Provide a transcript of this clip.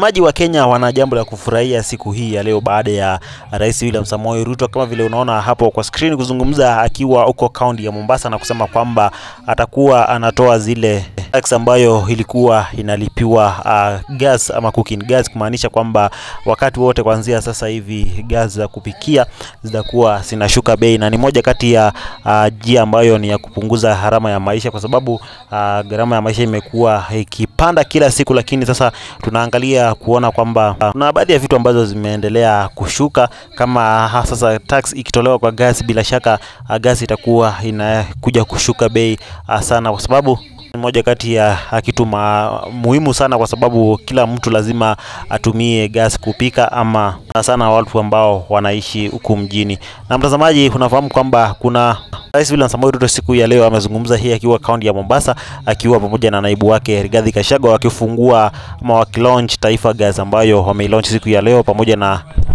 Watazamaji wa Kenya wana jambo la kufurahia siku hii ya leo baada ya Rais William Samoei Ruto kama vile unaona hapo kwa skrini kuzungumza akiwa huko kaunti ya Mombasa na kusema kwamba atakuwa anatoa zile tax ambayo ilikuwa inalipiwa uh, gas ama cooking gas, kumaanisha kwamba wakati wote kuanzia sasa hivi gas za kupikia zitakuwa zinashuka bei, na ni moja kati ya uh, jia ambayo ni ya kupunguza gharama ya maisha, kwa sababu uh, gharama ya maisha imekuwa ikipanda kila siku, lakini sasa tunaangalia kuona kwamba uh, baadhi ya vitu ambazo zimeendelea kushuka kama uh, sasa tax ikitolewa kwa gas, bila shaka uh, gas itakuwa inakuja kushuka bei uh, sana kwa sababu moja kati ya kitu muhimu sana, kwa sababu kila mtu lazima atumie gas kupika, ama sana watu ambao wanaishi huku mjini. Na mtazamaji, unafahamu kwamba kuna Rais William Samoei Ruto siku ya leo amezungumza hii akiwa kaunti ya Mombasa, akiwa pamoja na naibu wake Rigathi Gachagua, wakifungua ama wakilaunch Taifa Gas ambayo wameilaunch siku ya leo pamoja na